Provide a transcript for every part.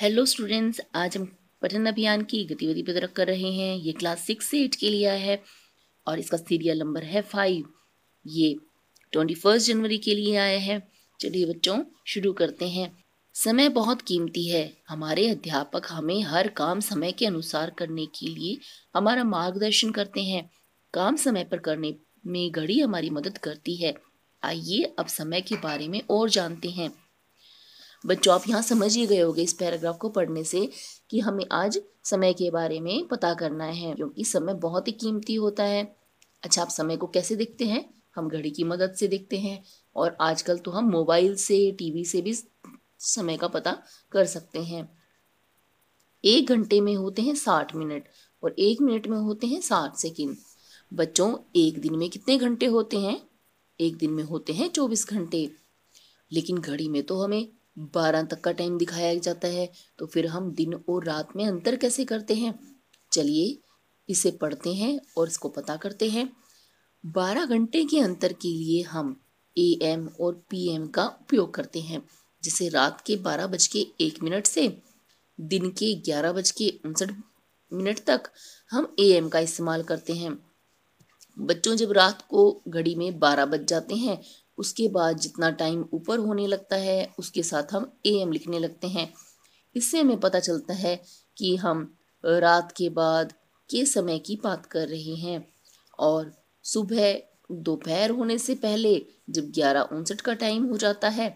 Hello students आज हम पठन अभियान की गतिविधि पर तरफ कर रहे हैं ये क्लास सिक्स से एट के लिए है और इसका सीरियल नंबर है फाइव ये ट्वेंटी फर्स्ट जनवरी के लिए आया है चलिए बच्चों शुरू करते हैं समय बहुत कीमती है हमारे अध्यापक हमें हर काम समय के अनुसार करने के लिए हमारा मार्गदर्शन करते हैं काम समय पर करने में घड़ी हमारी मदद करती है आइए अब समय के बारे में और जानते हैं बच्चों आप यहाँ समझ ही गए होंगे इस पैराग्राफ को पढ़ने से कि हमें आज समय के बारे में पता करना है क्योंकि समय बहुत ही कीमती होता है अच्छा आप समय को कैसे देखते हैं हम घड़ी की मदद से देखते हैं और आजकल तो हम मोबाइल से टीवी से भी समय का पता कर सकते हैं एक घंटे में होते हैं साठ मिनट और एक मिनट में होते हैं साठ सेकेंड बच्चों एक दिन में कितने घंटे होते हैं एक दिन में होते हैं चौबीस घंटे लेकिन घड़ी में तो हमें बारह तक का टाइम दिखाया जाता है तो फिर हम दिन और रात में अंतर कैसे करते हैं चलिए इसे पढ़ते हैं और इसको पता करते हैं बारह घंटे के अंतर के लिए हम ए एम और पी एम का उपयोग करते हैं जिसे रात के बारह बज के एक मिनट से दिन के ग्यारह बज के उनसठ मिनट तक हम ए एम का इस्तेमाल करते हैं बच्चों जब रात को घड़ी में बारह बज जाते हैं उसके बाद जितना टाइम ऊपर होने लगता है उसके साथ हम ए एम लिखने लगते हैं इससे हमें पता चलता है कि हम रात के बाद के समय की बात कर रहे हैं और सुबह दोपहर होने से पहले जब ग्यारह उनसठ का टाइम हो जाता है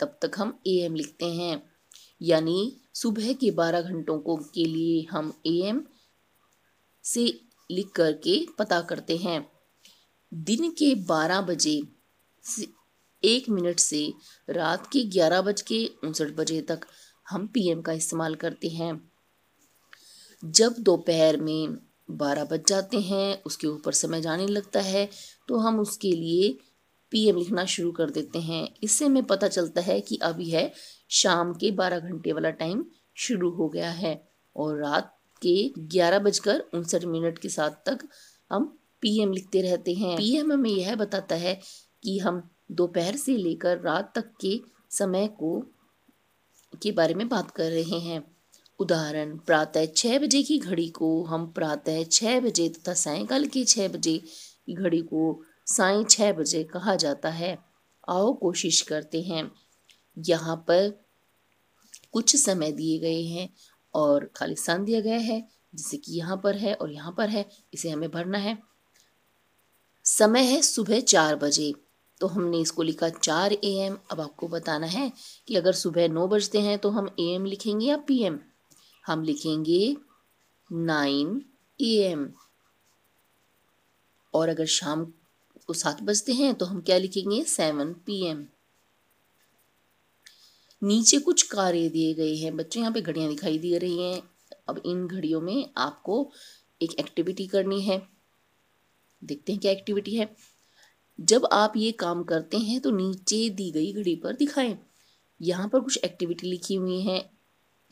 तब तक हम ए एम लिखते हैं यानी सुबह के बारह घंटों को के लिए हम ए एम से लिख करके पता करते हैं दिन के बारह बजे एक मिनट से रात के ग्यारह बज के उनसठ बजे तक हम पीएम का इस्तेमाल करते हैं जब दोपहर में बारह बज जाते हैं उसके ऊपर समय जाने लगता है तो हम उसके लिए पीएम लिखना शुरू कर देते हैं इससे हमें पता चलता है कि अभी है शाम के बारह घंटे वाला टाइम शुरू हो गया है और रात के ग्यारह बजकर उनसठ मिनट के साथ तक हम पीएम लिखते रहते हैं पीएम हमें यह बताता है कि हम दोपहर से लेकर रात तक के समय को के बारे में बात कर रहे हैं उदाहरण प्रातः छः बजे की घड़ी को हम प्रातः छः बजे तथा सायकाल के छः बजे की घड़ी को साय छः बजे कहा जाता है आओ कोशिश करते हैं यहाँ पर कुछ समय दिए गए हैं और खाली स्थान दिया गया है जैसे कि यहाँ पर है और यहाँ पर है इसे हमें भरना है समय है सुबह चार बजे तो हमने इसको लिखा चार ए एम अब आपको बताना है कि अगर सुबह नौ बजते हैं तो हम ए एम लिखेंगे या पी एम हम लिखेंगे नाइन ए एम और अगर शाम को सात बजते हैं तो हम क्या लिखेंगे सेवन पी एम नीचे कुछ कार्य दिए गए हैं बच्चों यहाँ पे घड़ियाँ दिखाई दे रही हैं अब इन घड़ियों में आपको एक एक्टिविटी करनी है देखते हैं क्या एक्टिविटी है जब आप ये काम करते हैं तो नीचे दी गई घड़ी पर दिखाएं यहाँ पर कुछ एक्टिविटी लिखी हुई हैं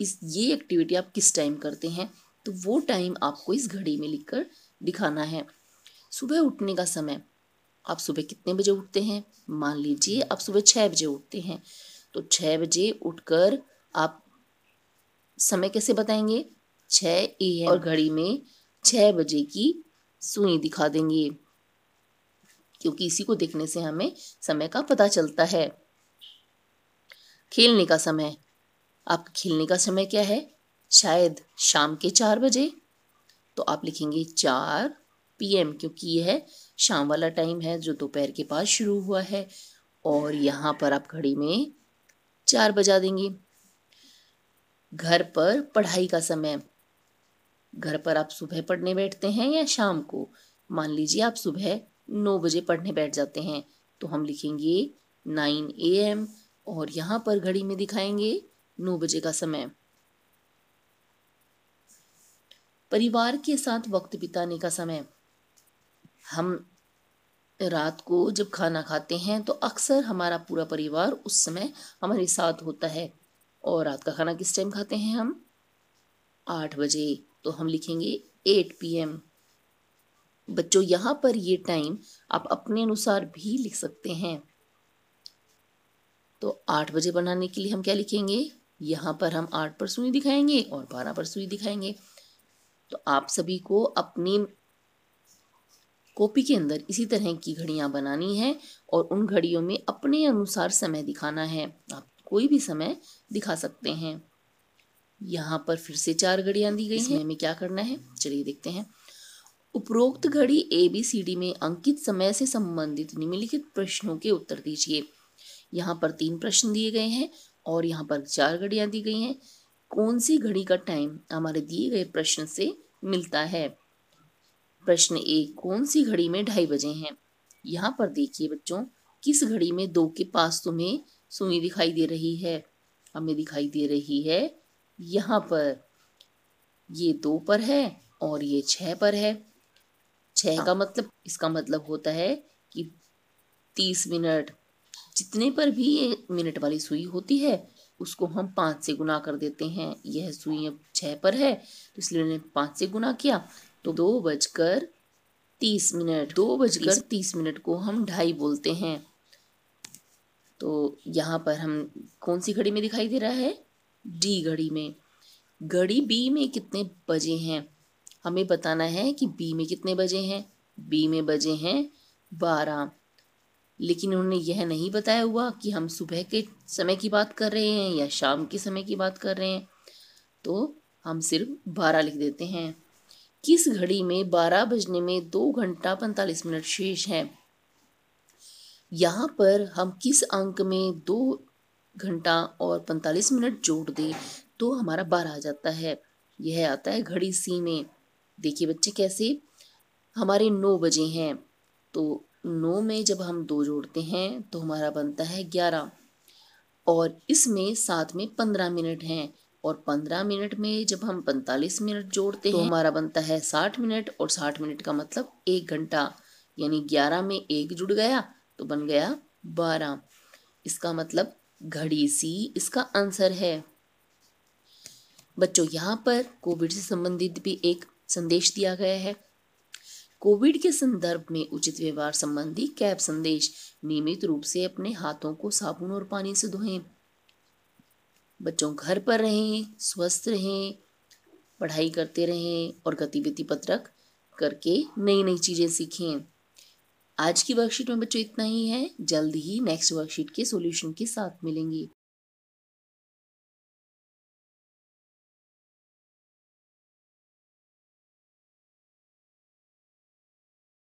इस ये एक्टिविटी आप किस टाइम करते हैं तो वो टाइम आपको इस घड़ी में लिख कर दिखाना है सुबह उठने का समय आप सुबह कितने बजे उठते हैं मान लीजिए आप सुबह छः बजे उठते हैं तो छः बजे उठकर आप समय कैसे बताएंगे छः ए और घड़ी में छः बजे की सुई दिखा देंगे क्योंकि इसी को देखने से हमें समय का पता चलता है खेलने का समय आप खेलने का समय क्या है शायद शाम के चार बजे तो आप लिखेंगे चार पीएम क्योंकि यह है शाम वाला टाइम है जो दोपहर के पास शुरू हुआ है और यहाँ पर आप घड़ी में चार बजा देंगे घर पर पढ़ाई का समय घर पर आप सुबह पढ़ने बैठते हैं या शाम को मान लीजिए आप सुबह नौ बजे पढ़ने बैठ जाते हैं तो हम लिखेंगे नाइन ए एम और यहाँ पर घड़ी में दिखाएंगे नौ बजे का समय परिवार के साथ वक्त बिताने का समय हम रात को जब खाना खाते हैं तो अक्सर हमारा पूरा परिवार उस समय हमारे साथ होता है और रात का खाना किस टाइम खाते हैं हम आठ बजे तो हम लिखेंगे एट पी एम बच्चों यहाँ पर ये टाइम आप अपने अनुसार भी लिख सकते हैं तो आठ बजे बनाने के लिए हम क्या लिखेंगे यहाँ पर हम आठ पर सुई दिखाएंगे और बारह पर सुई दिखाएंगे तो आप सभी को अपनी कॉपी के अंदर इसी तरह की घड़ियां बनानी है और उन घड़ियों में अपने अनुसार समय दिखाना है आप कोई भी समय दिखा सकते हैं यहाँ पर फिर से चार घड़ियां दी गई हैं हमें क्या करना है चलिए देखते हैं उपरोक्त घड़ी ए बी सी डी में अंकित समय से संबंधित निम्नलिखित प्रश्नों के उत्तर दीजिए यहाँ पर तीन प्रश्न दिए गए हैं और यहाँ पर चार घड़ियाँ दी गई हैं कौन सी घड़ी का टाइम हमारे दिए गए प्रश्न से मिलता है प्रश्न एक कौन सी घड़ी में ढाई बजे हैं यहाँ पर देखिए बच्चों किस घड़ी में दो के पास तुम्हें सुई दिखाई दे रही है हमें दिखाई दे रही है यहाँ पर ये दो पर है और ये छः पर है छः हाँ। का मतलब इसका मतलब होता है कि तीस मिनट जितने पर भी ये मिनट वाली सुई होती है उसको हम पाँच से गुना कर देते हैं यह सुई अब छः पर है तो इसलिए मैंने पाँच से गुना किया तो दो बजकर तीस मिनट दो बजकर तीस मिनट को हम ढाई बोलते हैं तो यहाँ पर हम कौन सी घड़ी में दिखाई दे रहा है डी घड़ी में घड़ी बी में कितने बजे हैं हमें बताना है कि बी में कितने बजे हैं बी में बजे हैं बारह लेकिन उन्होंने यह नहीं बताया हुआ कि हम सुबह के समय की बात कर रहे हैं या शाम के समय की बात कर रहे हैं तो हम सिर्फ बारह लिख देते हैं किस घड़ी में बारह बजने में दो घंटा पैंतालीस मिनट शेष है यहाँ पर हम किस अंक में दो घंटा और पैंतालीस मिनट जोड़ दें तो हमारा बारह आ जाता है यह आता है घड़ी सी में देखिए बच्चे कैसे हमारे नौ बजे हैं तो नौ में जब हम दो जोड़ते हैं तो हमारा बनता है ग्यारह और इसमें साथ में पंद्रह मिनट हैं और पंद्रह मिनट में जब हम पैंतालीस मिनट जोड़ते तो हमारा बनता है साठ मिनट और साठ मिनट का मतलब एक घंटा यानी ग्यारह में एक जुड़ गया तो बन गया बारह इसका मतलब घड़ी सी इसका आंसर है बच्चों यहाँ पर कोविड से संबंधित भी एक संदेश दिया गया है कोविड के संदर्भ में उचित व्यवहार संबंधी कैब संदेश नियमित रूप से अपने हाथों को साबुन और पानी से धोएं बच्चों घर पर रहें स्वस्थ रहें पढ़ाई करते रहें और गतिविधि पत्रक करके नई नई चीज़ें सीखें आज की वर्कशीट में बच्चों इतना ही है जल्द ही नेक्स्ट वर्कशीट के सॉल्यूशन के साथ मिलेंगी